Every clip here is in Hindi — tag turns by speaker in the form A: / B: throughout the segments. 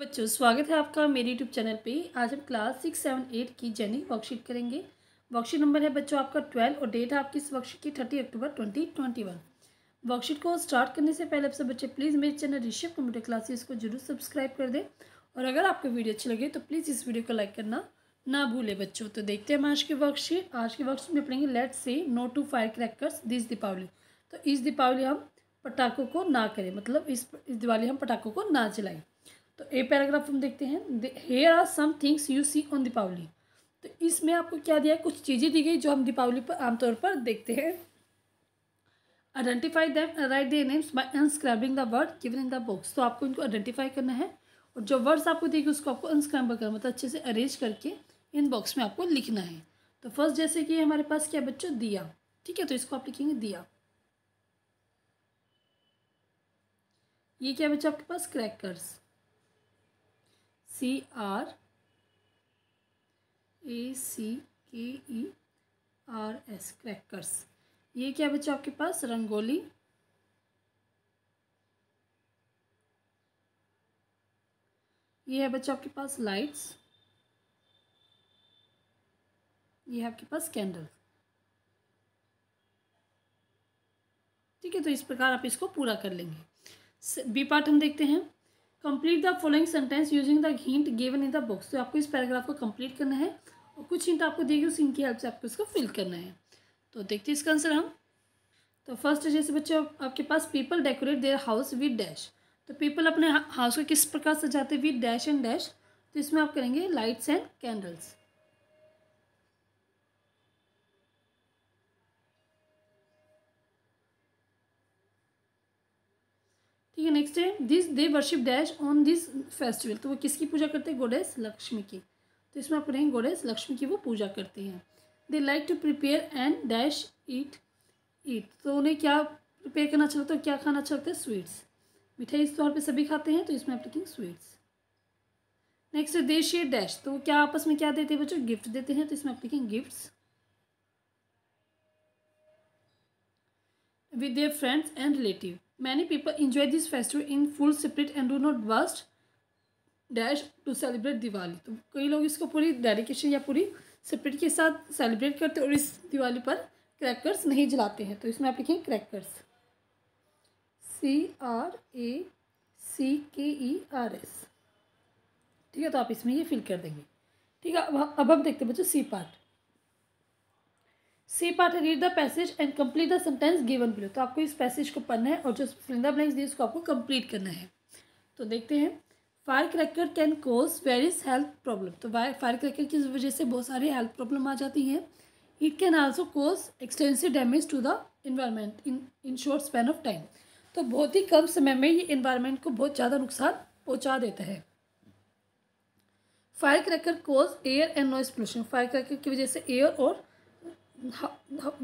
A: बच्चों स्वागत है आपका मेरे यूट्यूब चैनल पे आज हम क्लास सिक्स सेवन एट की जर्नी वर्कशीट करेंगे वर्कशीट नंबर है बच्चों आपका ट्वेल्व और डेट है आपकी इस वर्कशीट की thirty October twenty twenty one worksheet को स्टार्ट करने से पहले आपसे बच्चे प्लीज़ मेरे चैनल ऋषभ कंप्यूटर क्लासेस को जरूर सब्सक्राइब कर दें और अगर आपको वीडियो अच्छी लगे तो प्लीज़ इस वीडियो को लाइक करना ना भूलें बच्चों तो देखते हैं हम आज की वर्कशीट आज की वर्कशीट में पढ़ेंगे let say no to fire crackers this Deepawali तो इस दीपावली हम पटाखों को ना करें मतलब इस दिवाली हम पटाखों को ना चलाएँ तो ए पैराग्राफ हम देखते हैं here are some things you see on Deepawali तो इसमें आपको क्या दिया है कुछ चीज़ें दी गई जो हम दीपावली पर आमतौर पर देखते हैं identify them write the names by unscrambling the word given in the books तो आपको इनको आइडेंटिफाई करना है और जो वर्ड्स आपको देगी उसको आपको अनस्क्रैम्बल करना मतलब अच्छे से अरेंज करके इन बॉक्स में आपको लिखना है तो फर्स्ट जैसे कि हमारे पास क्या बच्चों दिया ठीक है तो इसको आप लिखेंगे दिया ये क्या बच्चों आपके पास क्रैकर्स सी आर ए सी के ई आर एस क्रैकर्स ये क्या बच्चों आपके पास रंगोली ये है बच्चों आपके पास लाइट्स ये है आपके पास कैंडल ठीक है तो इस प्रकार आप इसको पूरा कर लेंगे बी पार्ट हम देखते हैं complete the following sentence using the hint given in the books तो आपको इस पैराग्राफ को कंप्लीट करना है और कुछ हिंट आपको देगी उस हिंट की हेल्प से आपको इसको फिल करना है तो देखते हैं इसका आंसर हम तो फर्स्ट जैसे बच्चे आपके पास people decorate their house with dash तो पीपल अपने हाउस को किस प्रकार सजाते विद डैश एंड डैश तो इसमें आप करेंगे लाइट्स एंड कैंडल्स ठीक है नेक्स्ट है this they worship dash on this festival तो वो किसकी पूजा करते हैं गोडेस लक्ष्मी की तो इसमें आप पढ़ेंगे गोडेस लक्ष्मी की वो पूजा करती हैं they like to prepare and dash eat eat तो उन्हें क्या प्रिपेयर करना अच्छा लगता है क्या खाना अच्छा लगता है स्वीट्स मिठाई इस तौर पर सभी खाते हैं तो इसमें आप लिखेंगे स्वीट्स नेक्स्ट है देशी डैश तो वो क्या आपस में क्या देते हैं बच्चों गिफ्ट देते हैं तो इसमें आप लिखेंगे gifts with their friends and relative Many people enjoy this festival in full spirit and do not burst dash to celebrate Diwali तो कई लोग इसको पूरी डेडिकेशन या पूरी स्पिरिट के साथ सेलिब्रेट करते और इस दिवाली पर क्रैकर्स नहीं जलाते हैं तो इसमें आप लिखें क्रैकर्स सी आर ए सी के ई आर एस ठीक है तो आप इसमें ये फिल कर देंगे ठीक है अब अब हम देखते हैं बच्चों सी पार्ट सी पार्ट है read the passage and complete the sentence given below तो आपको इस पैसेज को पढ़ना है और जो फिलिंदा ब्लैंक्स दिए उसको आपको कंप्लीट करना है तो देखते हैं fire cracker can cause various health problem तो फायर क्रैकर की वजह से बहुत सारी हेल्थ प्रॉब्लम आ जाती हैं it can also cause extensive damage to the environment in in short span of time तो बहुत ही कम समय में ये इन्वायरमेंट को बहुत ज़्यादा नुकसान पहुँचा देता है fire cracker cause air and noise pollution fire cracker की वजह से एयर और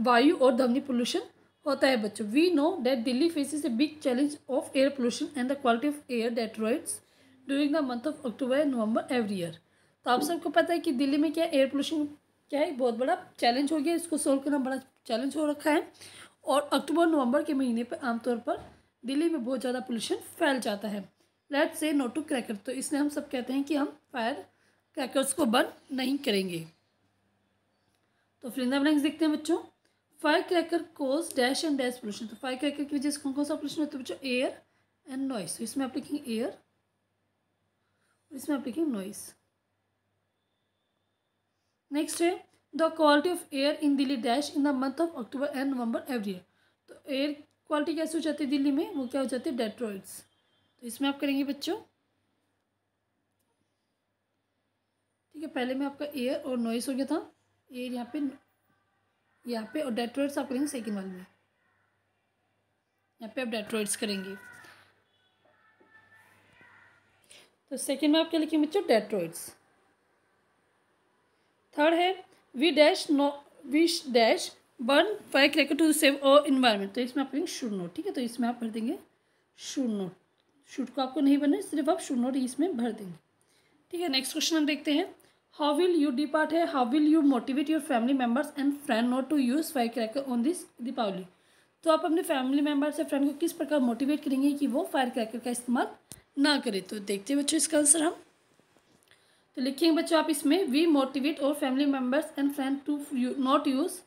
A: वायु और ध्वनि पोल्यूशन होता है बच्चों we know that Delhi faces a big challenge of air pollution and the quality of air deteriorates during the month of October and November every year तो आप सबको पता है कि दिल्ली में क्या एयर पोल्यूशन क्या है बहुत बड़ा चैलेंज हो गया इसको सोल्व करना बड़ा चैलेंज हो रखा है और अक्टूबर नवंबर के महीने पर आमतौर पर दिल्ली में बहुत ज़्यादा पोल्यूशन फैल जाता है late say no to cracker तो इसलिए हम सब कहते हैं कि हम फायर क्रैकर्स को बंद नहीं करेंगे तो फिर इंदा ब्लैंक्स देखते हैं बच्चों fire cracker cause dash and dash pollution तो फायर क्रैकर की वजह से कौन कौन सा पोल्यूशन होता है बच्चों एयर एंड नॉइस इसमें आप लिखेंगे एयर और इसमें आप लिखेंगे नॉइस नेक्स्ट है the quality of air in Delhi dash in the month of October and November every year तो एयर क्वालिटी कैसे हो जाती है दिल्ली में वो क्या हो जाती है डेट्रॉइड्स तो इसमें आप करेंगे बच्चों ठीक है पहले में आपका एयर और नॉइस हो गया था एयर यहाँ पे यहाँ पे और डेट्रॉइड्स आप करेंगे सेकेंड वाले में यहाँ पे आप डेट्रॉइड्स करेंगे तो सेकेंड में आप क्या लिखेंगे बच्चों डेट्रोइड्स थर्ड है we dash no we dash burn fire cracker to save our environment तो इसमें आप करेंगे शुड नोट ठीक है तो इसमें आप भर देंगे शुड नोट शुड को आपको नहीं बनना सिर्फ आप शुड नोट इसमें भर देंगे ठीक है नेक्स्ट क्वेश्चन हम देखते हैं how will you depart है how will you motivate your family members and friend not to use firecracker on this Deepawali तो आप अपने फैमिली मेम्बर से फ्रेंड को किस प्रकार मोटिवेट करेंगे कि वो फायर क्रैकर का इस्तेमाल ना करें तो देखते हैं बच्चों इसका आंसर हम तो लिखेंगे बच्चों आप इसमें we motivate our family members and friend to not use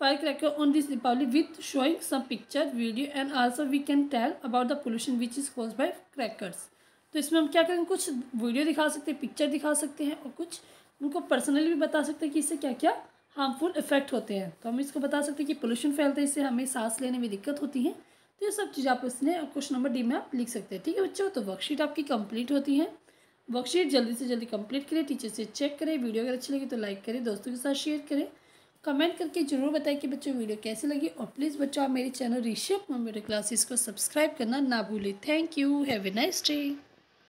A: fire cracker on this Deepawali with showing some picture video and also we can tell about the pollution which is cause by crackers तो इसमें हम क्या करेंगे कुछ वीडियो दिखा सकते हैं पिक्चर दिखा सकते हैं और कुछ उनको पर्सनली भी बता सकते हैं कि इससे क्या क्या हार्मफुल इफेक्ट होते हैं तो हम इसको बता सकते हैं कि पोल्यूशन फैलता है इससे हमें सांस लेने में दिक्कत होती है तो ये सब चीज़ आप इसने क्वेश्चन नंबर डी में आप लिख सकते हैं ठीक है बच्चों तो वर्कशीट आपकी कंप्लीट होती है वर्कशीट जल्दी से जल्दी कंप्लीट करें टीचर से चेक करें वीडियो अगर अच्छी लगी तो लाइक करें दोस्तों के साथ शेयर करें कमेंट करके जरूर बताएं कि बच्चों वीडियो कैसी लगी और प्लीज़ बच्चों आप मेरे चैनल ऋषभ मेरे क्लासेस को सब्सक्राइब करना ना भूलें thank you have a nice day